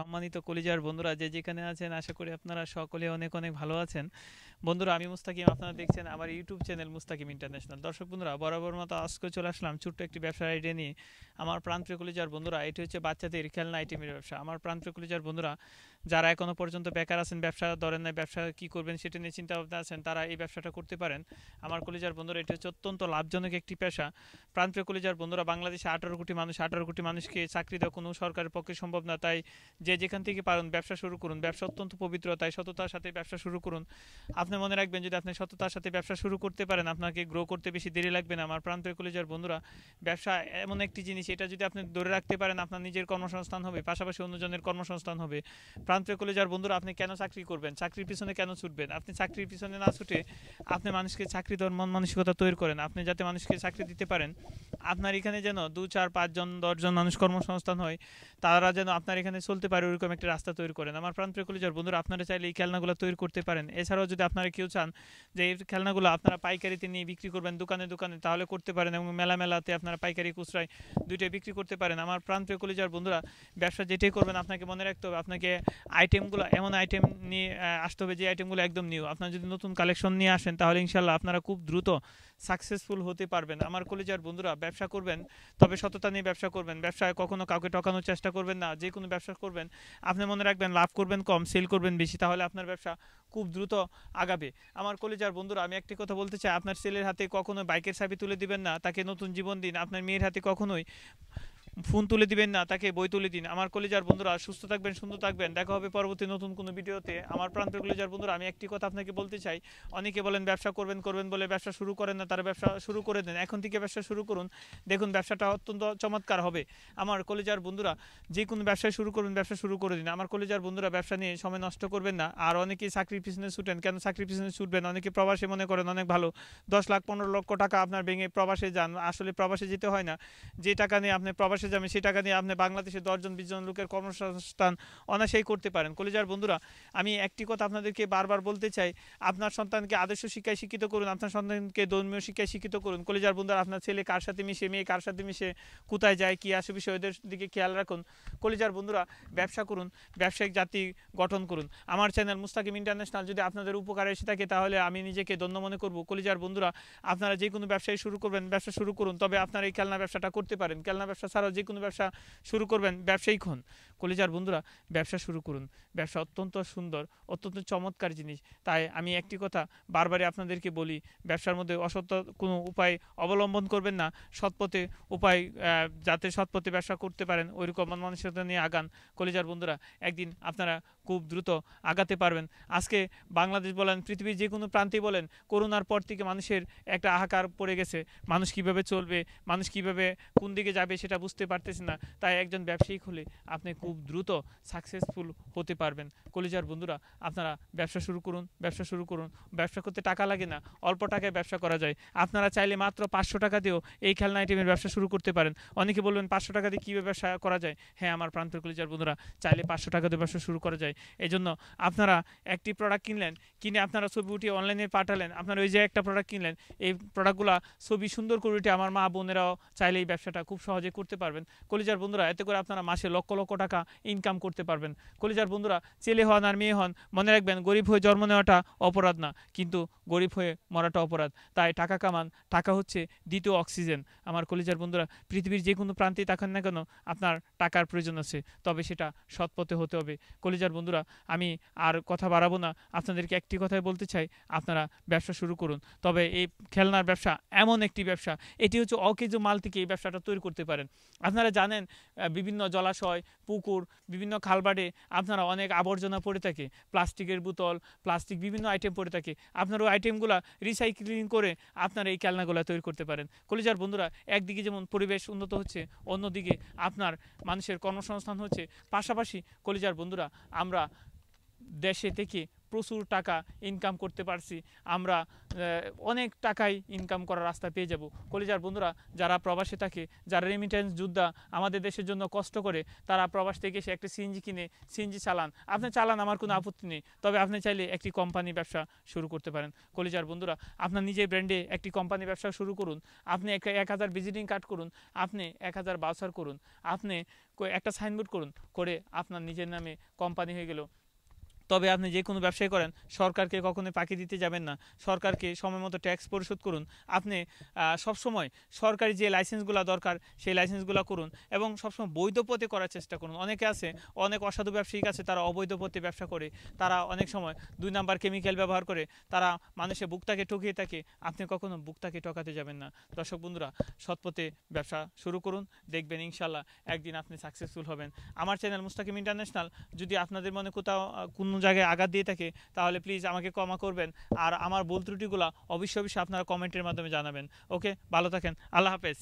সম্মানিত কলিজার বন্ধুরা যে যেখানে আছেন আশা করি আপনারা সকলে অনেক অনেক ভালো আছেন বন্ধুরা আমি মুস্তাকিম আপনারা দেখছেন আমার ইউটিউব চ্যানেল মুস্তাকিম ইন্টারন্যাশনাল দর্শক বন্ধুরা বরাবর মতো আজকে চলে আসলাম ছোট্ট একটি ব্যবসার আইডিয়া নিয়ে আমার প্রাণপ্রিয় কলিজার বন্ধুরা এটি হচ্ছে বাচ্চাদের খেলনা আইটেমের ব্যবসা আমার প্রাণপ্রিয় কলিজার বন্ধুরা যারা এখনও পর্যন্ত বেকার আছেন ব্যবসা ধরেন না ব্যবসা কি করবেন সেটা নিয়ে চিন্তা ভাবনা আছেন তারা এই ব্যবসাটা করতে পারেন আমার কলিজার বন্ধুরা এটি হচ্ছে অত্যন্ত লাভজনক একটি পেশা প্রাণপ্রিয় কলিজার বন্ধুরা বাংলাদেশে আঠারো কোটি মানুষ আঠারো কোটি মানুষকে চাকরি দেওয়া কোনো সরকারের পক্ষে সম্ভব না তাই যে যেখান থেকে পারেন ব্যবসা শুরু করুন ব্যবসা অত্যন্ত পবিত্র তাই সততার সাথে ব্যবসা শুরু করুন আপনি মনে রাখবেন যদি আপনি সততার সাথে ব্যবসা শুরু করতে পারেন আপনাকে গ্রো করতে বেশি দেরি লাগবে না আমার প্রাণপ্রিয় কলিজার বন্ধুরা ব্যবসা এমন একটি জিনিস সেটা যদি আপনি ধরে রাখতে পারেন আপনার নিজের কর্মসংস্থান হবে পাশাপাশি অন্যজনের কর্মসংস্থান হবে প্রান্তে কলে যার বন্ধুরা আপনি কেন চাকরি করবেন চাকরির পিছনে কেন ছুটবেন আপনি চাকরির পিছনে না ছুটে আপনি মানুষকে চাকরি দেওয়ার মন মানসিকতা তৈরি করেন আপনি যাতে মানুষকে চাকরি দিতে পারেন আপনার এখানে যেন দু চার পাঁচজন দশজন মানুষ কর্মসংস্থান হয় তারা যেন আপনার এখানে চলতে পারে ওইরকম একটা রাস্তা তৈরি করেন আমার প্রান্তে কলে যার বন্ধুরা আপনারা চাইলে এই খেলনাগুলো তৈরি করতে পারেন এছাড়াও যদি আপনারা কেউ চান যে এই খেলনাগুলো আপনারা পাইকারিতে নিয়ে বিক্রি করবেন দোকানে দোকানে তাহলে করতে পারেন এবং মেলা মেলাতে আপনারা পাইকারি খুচরায় দুই দুইটাই বিক্রি করতে পারেন আমার প্রাণপ্রিয় কলিজার বন্ধুরা ব্যবসা যেটাই করবেন আপনাকে মনে রাখতে হবে আপনাকে আইটেমগুলো এমন আইটেম নিয়ে আসতে হবে যে আইটেমগুলো একদম নিউ আপনার যদি নতুন কালেকশন নিয়ে আসেন তাহলে ইনশাল্লাহ আপনারা খুব দ্রুত সাকসেসফুল হতে পারবেন আমার আর বন্ধুরা ব্যবসা করবেন তবে সততা নিয়ে ব্যবসা করবেন ব্যবসায় কখনো কাউকে টকানোর চেষ্টা করবেন না যে কোনো ব্যবসা করবেন আপনি মনে রাখবেন লাভ করবেন কম সেল করবেন বেশি তাহলে আপনার ব্যবসা খুব দ্রুত আগাবে আমার আর বন্ধুরা আমি একটি কথা বলতে চাই আপনার ছেলের হাতে কখনো বাইকের সাবি তুলে দিবেন না তাকে নতুন জীবন দিন আপনার মেয়ের হাতে কখনোই ফোন তুলে দিবেন না তাকে বই তুলে দিন আমার কলেজার বন্ধুরা সুস্থ থাকবেন সুন্দর থাকবেন দেখা হবে পরবর্তী নতুন কোনো ভিডিওতে আমার প্রান্ত কলেজার বন্ধুরা আমি একটি কথা আপনাকে বলতে চাই অনেকে বলেন ব্যবসা করবেন করবেন বলে ব্যবসা শুরু করেন না তারা ব্যবসা শুরু করে দেন এখন থেকে ব্যবসা শুরু করুন দেখুন ব্যবসাটা অত্যন্ত চমৎকার হবে আমার কলেজার বন্ধুরা যে কোনো ব্যবসায় শুরু করবেন ব্যবসা শুরু করে দিন আমার কলেজার বন্ধুরা ব্যবসা নিয়ে সময় নষ্ট করবেন না আর অনেকে চাকরির পিছনে ছুটেন কেন চাকরির পিছনে ছুটবেন অনেকে প্রবাসে মনে করেন অনেক ভালো দশ লাখ পনেরো লক্ষ টাকা আপনার ভেঙে প্রবাসে যান আসলে প্রবাসে যেতে হয় না যে টাকা নিয়ে আপনি প্রবাসে প্রবাসে যাবেন সেই টাকা দিয়ে আপনি বাংলাদেশে দশজন বিশজন লোকের কর্মসংস্থান অনাশাই করতে পারেন কলেজার বন্ধুরা আমি একটি কথা আপনাদেরকে বারবার বলতে চাই আপনার সন্তানকে আদর্শ শিক্ষায় শিক্ষিত করুন আপনার সন্তানকে ধর্মীয় শিক্ষায় শিক্ষিত করুন কলেজার বন্ধুরা আপনার ছেলে কার সাথে মিশে মেয়ে কার সাথে মিশে কোথায় যায় কী আসে ওদের দিকে খেয়াল রাখুন কলেজার বন্ধুরা ব্যবসা করুন ব্যবসায়িক জাতি গঠন করুন আমার চ্যানেল মুস্তাকিম ইন্টারন্যাশনাল যদি আপনাদের উপকারে এসে থাকে তাহলে আমি নিজেকে ধন্য মনে করবো কলেজার বন্ধুরা আপনারা যে কোনো ব্যবসায় শুরু করবেন ব্যবসা শুরু করুন তবে আপনারা এই খেলনা ব্যবসাটা করতে পারেন খেলনা ব্যবসা ছাড়াও আপনারা যে কোনো ব্যবসা শুরু করবেন ব্যবসায়ী হন কলেজার বন্ধুরা ব্যবসা শুরু করুন ব্যবসা অত্যন্ত সুন্দর অত্যন্ত চমৎকার জিনিস তাই আমি একটি কথা বারবারই আপনাদেরকে বলি ব্যবসার মধ্যে অসত্য কোনো উপায় অবলম্বন করবেন না সৎপথে উপায় যাতে সৎপথে ব্যবসা করতে পারেন ওইরকম মানসিকতা নিয়ে আগান কলেজার বন্ধুরা একদিন আপনারা খুব দ্রুত আগাতে পারবেন আজকে বাংলাদেশ বলেন পৃথিবীর যে কোনো প্রান্তেই বলেন করোনার পর থেকে মানুষের একটা আহাকার পড়ে গেছে মানুষ কিভাবে চলবে মানুষ কিভাবে কোন দিকে যাবে সেটা বুঝতে বুঝতে পারতেছে না তাই একজন ব্যবসায়ী হলে আপনি খুব দ্রুত সাকসেসফুল হতে পারবেন কলিজার বন্ধুরা আপনারা ব্যবসা শুরু করুন ব্যবসা শুরু করুন ব্যবসা করতে টাকা লাগে না অল্প টাকায় ব্যবসা করা যায় আপনারা চাইলে মাত্র পাঁচশো টাকা দিয়েও এই খেলনা আইটেমের ব্যবসা শুরু করতে পারেন অনেকে বলবেন পাঁচশো টাকা দিয়ে কী ব্যবসা করা যায় হ্যাঁ আমার প্রান্তের কলিজার বন্ধুরা চাইলে পাঁচশো টাকা দিয়ে ব্যবসা শুরু করা যায় এই জন্য আপনারা একটি প্রোডাক্ট কিনলেন কিনে আপনারা ছবি উঠিয়ে অনলাইনে পাঠালেন আপনারা ওই যে একটা প্রোডাক্ট কিনলেন এই প্রোডাক্টগুলো ছবি সুন্দর করে উঠে আমার মা বোনেরাও চাইলে এই ব্যবসাটা খুব সহজে করতে পারে পারবেন কলিজার বন্ধুরা এতে করে আপনারা মাসে লক্ষ লক্ষ টাকা ইনকাম করতে পারবেন কলিজার বন্ধুরা ছেলে হন আর মেয়ে হন মনে রাখবেন গরিব হয়ে জন্ম নেওয়াটা অপরাধ না কিন্তু গরিব হয়ে মরাটা অপরাধ তাই টাকা কামান টাকা হচ্ছে দ্বিতীয় অক্সিজেন আমার কলিজার বন্ধুরা পৃথিবীর যে কোনো প্রান্তে থাকেন না কেন আপনার টাকার প্রয়োজন আছে তবে সেটা সৎপথে হতে হবে কলিজার বন্ধুরা আমি আর কথা বাড়াবো না আপনাদেরকে একটি কথাই বলতে চাই আপনারা ব্যবসা শুরু করুন তবে এই খেলনার ব্যবসা এমন একটি ব্যবসা এটি হচ্ছে অকেজো মাল থেকে এই ব্যবসাটা তৈরি করতে পারেন আপনারা জানেন বিভিন্ন জলাশয় পুকুর বিভিন্ন খালবাড়ে আপনারা অনেক আবর্জনা পড়ে থাকে প্লাস্টিকের বোতল প্লাস্টিক বিভিন্ন আইটেম পড়ে থাকে আপনার ওই আইটেমগুলো রিসাইক্লিং করে আপনারা এই খেলনাগুলো তৈরি করতে পারেন কলেজার বন্ধুরা একদিকে যেমন পরিবেশ উন্নত হচ্ছে অন্যদিকে আপনার মানুষের কর্মসংস্থান হচ্ছে পাশাপাশি কলেজার বন্ধুরা আমরা দেশে থেকে প্রচুর টাকা ইনকাম করতে পারছি আমরা অনেক টাকাই ইনকাম করার রাস্তা পেয়ে যাব কলেজার বন্ধুরা যারা প্রবাসে থাকে যারা রেমিটেন্স যোদ্ধা আমাদের দেশের জন্য কষ্ট করে তারা প্রবাস থেকে এসে একটি সিএনজি কিনে সিএনজি চালান আপনি চালান আমার কোনো আপত্তি নেই তবে আপনি চাইলে একটি কোম্পানি ব্যবসা শুরু করতে পারেন কলেজার বন্ধুরা আপনার নিজের ব্র্যান্ডে একটি কোম্পানি ব্যবসা শুরু করুন আপনি এক হাজার ভিজিটিং কার্ড করুন আপনি এক হাজার বাউসার করুন আপনি একটা সাইনবোর্ড করুন করে আপনার নিজের নামে কোম্পানি হয়ে গেল তবে আপনি যে কোনো ব্যবসায় করেন সরকারকে কখনোই পাকি দিতে যাবেন না সরকারকে সময় মতো ট্যাক্স পরিশোধ করুন আপনি সবসময় সরকারি যে লাইসেন্সগুলো দরকার সেই লাইসেন্সগুলো করুন এবং সবসময় বৈধ পথে করার চেষ্টা করুন অনেকে আছে অনেক অসাধু ব্যবসায়িক আছে তারা অবৈধ পথে ব্যবসা করে তারা অনেক সময় দুই নাম্বার কেমিক্যাল ব্যবহার করে তারা মানুষে বুকটাকে ঠকিয়ে থাকে আপনি কখনো বুকটাকে ঠকাতে যাবেন না দর্শক বন্ধুরা সৎপথে ব্যবসা শুরু করুন দেখবেন ইনশাল্লাহ একদিন আপনি সাকসেসফুল হবেন আমার চ্যানেল মুস্তাকিম ইন্টারন্যাশনাল যদি আপনাদের মনে কোথাও কোনো জায়গায় আঘাত দিয়ে থাকে তাহলে প্লিজ আমাকে ক্ষমা করবেন আর আমার ভুল ত্রুটিগুলো অবশ্যই অবশ্যই আপনারা কমেন্টের মাধ্যমে জানাবেন ওকে ভালো থাকেন আল্লাহ হাফেজ